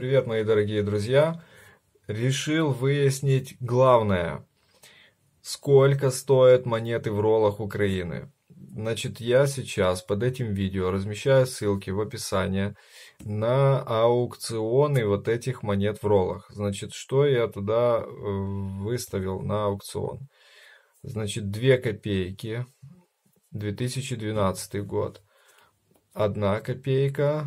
Привет, мои дорогие друзья! Решил выяснить главное. Сколько стоят монеты в роллах Украины? Значит, я сейчас под этим видео размещаю ссылки в описании на аукционы вот этих монет в роллах. Значит, что я туда э, выставил на аукцион? Значит, 2 копейки, 2012 год. 1 копейка,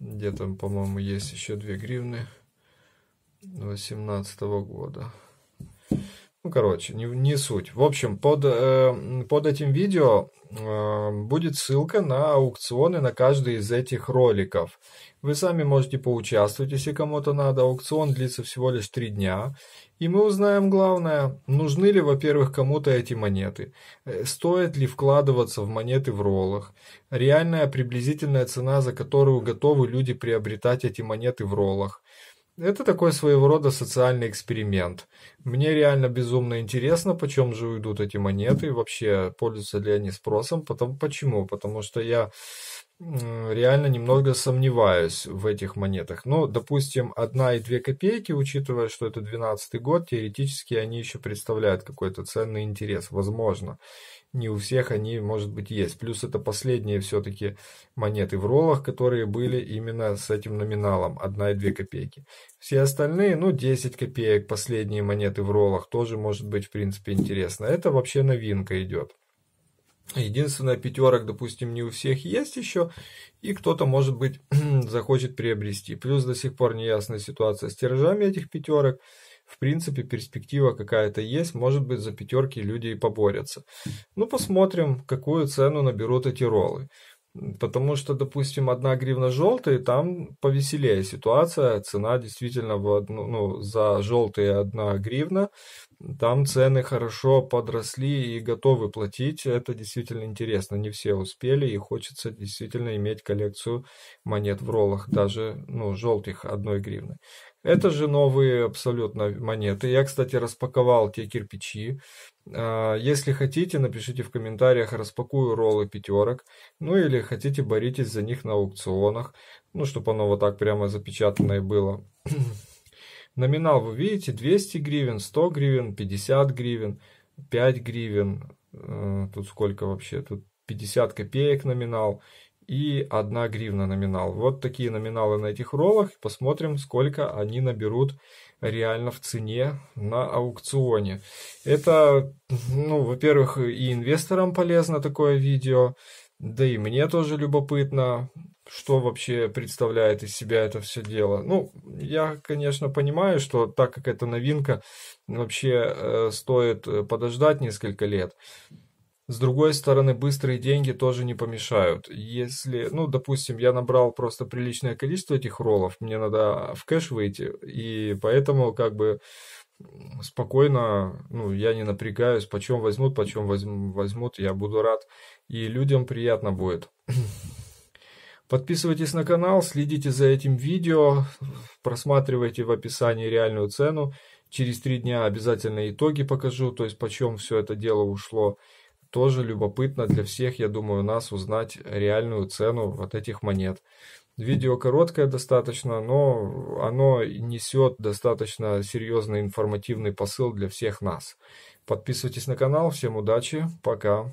где там, по-моему, есть еще 2 гривны 18 года. Ну, короче, не, не суть. В общем, под, э, под этим видео э, будет ссылка на аукционы на каждый из этих роликов. Вы сами можете поучаствовать, если кому-то надо. Аукцион длится всего лишь три дня. И мы узнаем главное, нужны ли, во-первых, кому-то эти монеты, э, стоит ли вкладываться в монеты в роллах, реальная приблизительная цена, за которую готовы люди приобретать эти монеты в роллах – это такой своего рода социальный эксперимент. Мне реально безумно интересно, почем же уйдут эти монеты, вообще пользуются ли они спросом, потом почему? Потому что я реально немного сомневаюсь в этих монетах. Но, ну, допустим, 1 и 2 копейки, учитывая, что это 12 год, теоретически они еще представляют какой-то ценный интерес, возможно. Не у всех они, может быть, есть. Плюс это последние все-таки монеты в роллах, которые были именно с этим номиналом 1 и 2 копейки. Все остальные, ну, 10 копеек, последние монеты в роллах, тоже может быть, в принципе, интересно. Это вообще новинка идет. Единственное, пятерок, допустим, не у всех есть еще, и кто-то, может быть, захочет приобрести. Плюс до сих пор неясная ситуация с тиражами этих пятерок. В принципе, перспектива какая-то есть, может быть, за пятерки люди и поборятся. Ну, посмотрим, какую цену наберут эти роллы. Потому что, допустим, одна гривна желтые, там повеселее ситуация, цена действительно в одну, ну, за желтые одна гривна, там цены хорошо подросли и готовы платить, это действительно интересно, не все успели и хочется действительно иметь коллекцию монет в роллах, даже ну, желтых одной гривны. Это же новые абсолютно монеты. Я, кстати, распаковал те кирпичи, а, если хотите, напишите в комментариях, распакую роллы пятерок. Ну или хотите, боритесь за них на аукционах. Ну, чтобы оно вот так прямо запечатанное было. Номинал вы видите 200 гривен, 100 гривен, 50 гривен, 5 гривен. Э, тут сколько вообще? Тут 50 копеек номинал и 1 гривна номинал. Вот такие номиналы на этих роллах. Посмотрим, сколько они наберут реально в цене на аукционе. Это, ну, во-первых, и инвесторам полезно такое видео, да и мне тоже любопытно, что вообще представляет из себя это все дело. Ну, я, конечно, понимаю, что так как это новинка, вообще э, стоит э, подождать несколько лет. С другой стороны, быстрые деньги тоже не помешают. Если, ну, допустим, я набрал просто приличное количество этих роллов, мне надо в кэш выйти, и поэтому как бы спокойно, ну, я не напрягаюсь, почем возьмут, почем возьмут, я буду рад. И людям приятно будет. Подписывайтесь на канал, следите за этим видео, просматривайте в описании реальную цену. Через три дня обязательно итоги покажу, то есть почем все это дело ушло. Тоже любопытно для всех, я думаю, нас узнать реальную цену вот этих монет. Видео короткое достаточно, но оно несет достаточно серьезный информативный посыл для всех нас. Подписывайтесь на канал, всем удачи, пока.